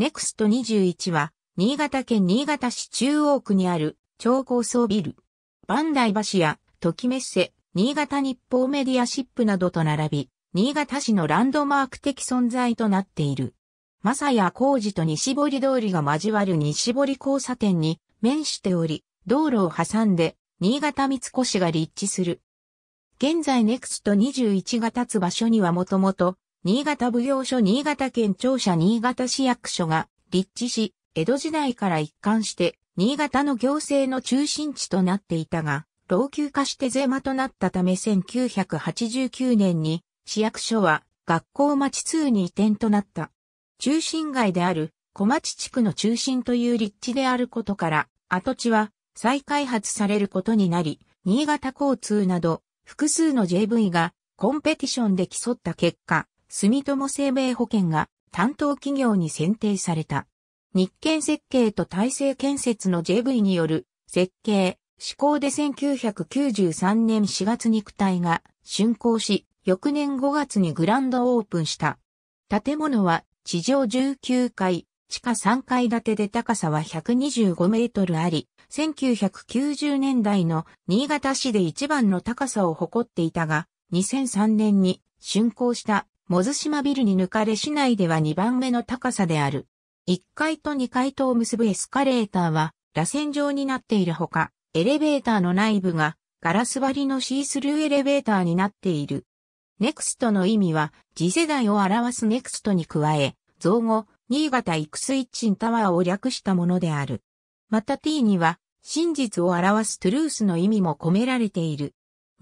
ネクスト21は、新潟県新潟市中央区にある超高層ビル。バンダイ橋や、時メッセ、新潟日報メディアシップなどと並び、新潟市のランドマーク的存在となっている。さや工事と西堀通りが交わる西堀交差点に面しており、道路を挟んで新潟三越が立地する。現在ネクスト2 1が立つ場所にはもともと新潟奉行所新潟県庁舎新潟市役所が立地し、江戸時代から一貫して、新潟の行政の中心地となっていたが、老朽化してゼマとなったため1989年に市役所は学校町通に移転となった。中心街である小町地区の中心という立地であることから、跡地は再開発されることになり、新潟交通など複数の JV がコンペティションで競った結果、住友生命保険が担当企業に選定された。日建設計と大成建設の JV による設計、施行で1993年4月に区体が竣工し、翌年5月にグランドオープンした。建物は地上19階、地下3階建てで高さは125メートルあり、1990年代の新潟市で一番の高さを誇っていたが、2003年に竣工したモズ島ビルに抜かれ市内では2番目の高さである。1階と2階とを結ぶエスカレーターは、螺旋状になっているほか、エレベーターの内部がガラス張りのシースルーエレベーターになっている。ネクストの意味は、次世代を表すネクストに加え、造語、新潟イイクスッチンタワーを略したものである。また T には、真実を表すトゥルースの意味も込められている。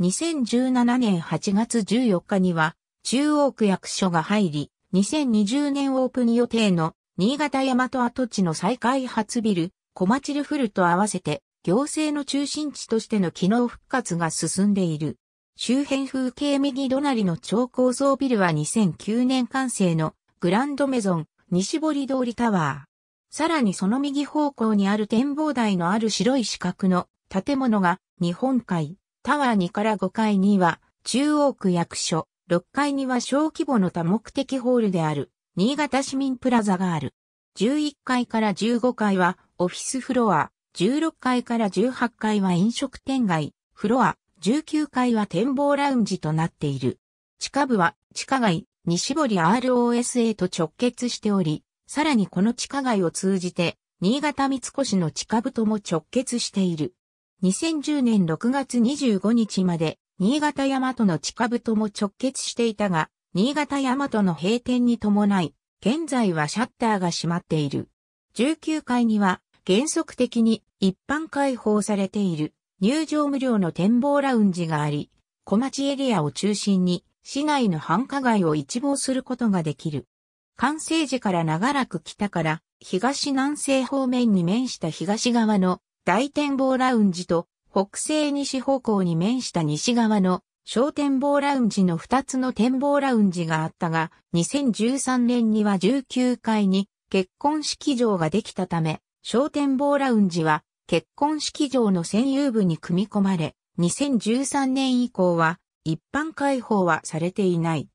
2017年8月14日には、中央区役所が入り、2020年オープン予定の新潟大和跡地の再開発ビル、小町ルフルと合わせて、行政の中心地としての機能復活が進んでいる。周辺風景右隣の超高層ビルは2009年完成のグランドメゾン西堀通りタワー。さらにその右方向にある展望台のある白い四角の建物が日本海タワー2から5階には中央区役所6階には小規模の多目的ホールである、新潟市民プラザがある。11階から15階はオフィスフロア、16階から18階は飲食店街、フロア、19階は展望ラウンジとなっている。地下部は地下街、西堀 ROSA と直結しており、さらにこの地下街を通じて、新潟三越の地下部とも直結している。2010年6月25日まで新潟大和の近部とも直結していたが、新潟大和の閉店に伴い、現在はシャッターが閉まっている。19階には原則的に一般開放されている入場無料の展望ラウンジがあり、小町エリアを中心に市内の繁華街を一望することができる。完成時から長らく北から東南西方面に面した東側の大展望ラウンジと北西西方向に面した西側の小展望ラウンジの2つの展望ラウンジがあったが、2013年には19階に結婚式場ができたため、小展望ラウンジは結婚式場の占有部に組み込まれ、2013年以降は一般開放はされていない。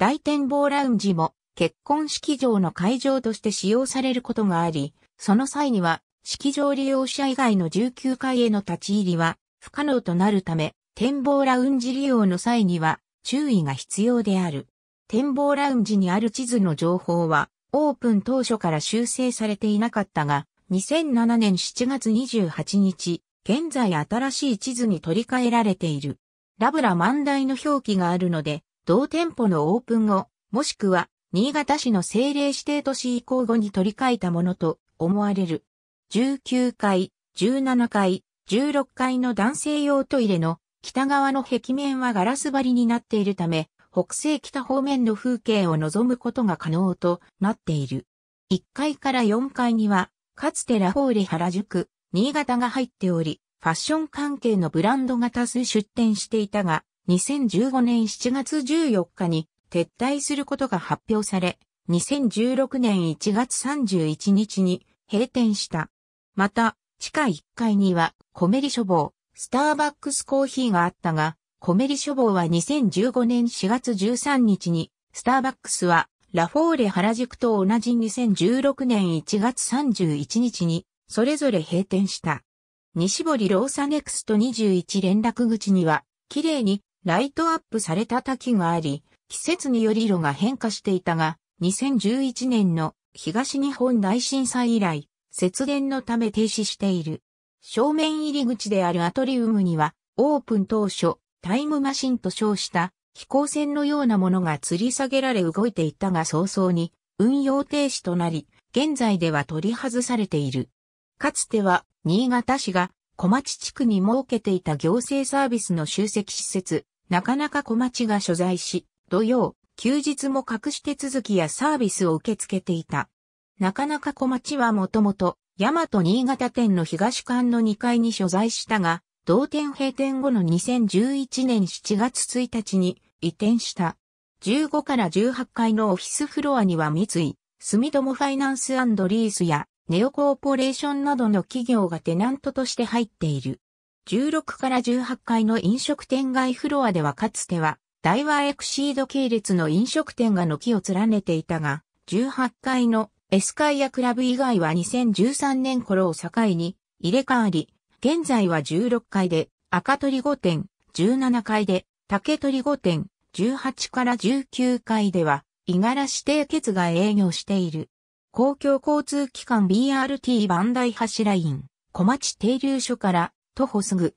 大展望ラウンジも結婚式場の会場として使用されることがあり、その際には式場利用者以外の19階への立ち入りは不可能となるため、展望ラウンジ利用の際には注意が必要である。展望ラウンジにある地図の情報は、オープン当初から修正されていなかったが、2007年7月28日、現在新しい地図に取り替えられている。ラブラ万代の表記があるので、同店舗のオープン後、もしくは、新潟市の政令指定都市移行後に取り替えたものと思われる。19階、17階、16階の男性用トイレの北側の壁面はガラス張りになっているため、北西北方面の風景を望むことが可能となっている。1階から4階には、かつてラフォーレ原宿、新潟が入っており、ファッション関係のブランドが多数出店していたが、2015年7月14日に撤退することが発表され、2016年1月31日に閉店した。また、地下1階には、コメリ書房、スターバックスコーヒーがあったが、コメリ書房は2015年4月13日に、スターバックスは、ラフォーレ原宿と同じ2016年1月31日に、それぞれ閉店した。西堀ローサネクスト21連絡口には、綺麗にライトアップされた滝があり、季節により色が変化していたが、2011年の東日本大震災以来、節電のため停止している。正面入り口であるアトリウムには、オープン当初、タイムマシンと称した飛行船のようなものが吊り下げられ動いていたが早々に運用停止となり、現在では取り外されている。かつては、新潟市が小町地区に設けていた行政サービスの集積施設、なかなか小町が所在し、土曜、休日も隠し手続きやサービスを受け付けていた。中中小町はもともと、大和新潟店の東館の2階に所在したが、同店閉店後の2011年7月1日に移転した。15から18階のオフィスフロアには三井、住友ファイナンスリースやネオコーポレーションなどの企業がテナントとして入っている。16から18階の飲食店街フロアではかつては、ダイワエクシード系列の飲食店が軒を連ねていたが、18階のエスカイアクラブ以外は2013年頃を境に入れ替わり、現在は16階で赤鳥5点、17階で竹鳥5点、18から19階では、五柄指定決が営業している。公共交通機関 BRT 万代橋ライン、小町停留所から徒歩すぐ。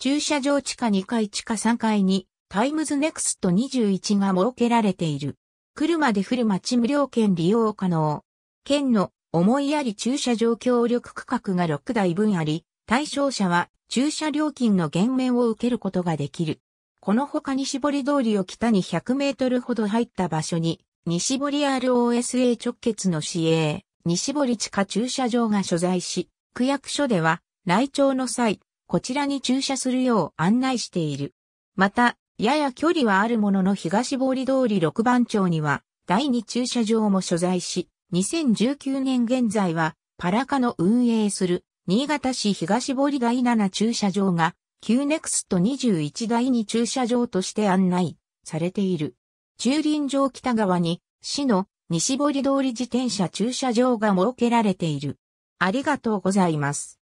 駐車場地下2階地下3階にタイムズネクスト21が設けられている。車で降る街無料券利用可能。県の思いやり駐車場協力区画が6台分あり、対象者は駐車料金の減免を受けることができる。この他に絞り通りを北に100メートルほど入った場所に、西堀 ROSA 直結の市営、西堀地下駐車場が所在し、区役所では、来庁の際、こちらに駐車するよう案内している。また、やや距離はあるものの東堀通り6番町には、第2駐車場も所在し、2019年現在は、パラカの運営する、新潟市東堀第7駐車場が、Q ネクスト21第2駐車場として案内されている。駐輪場北側に、市の西堀通り自転車駐車場が設けられている。ありがとうございます。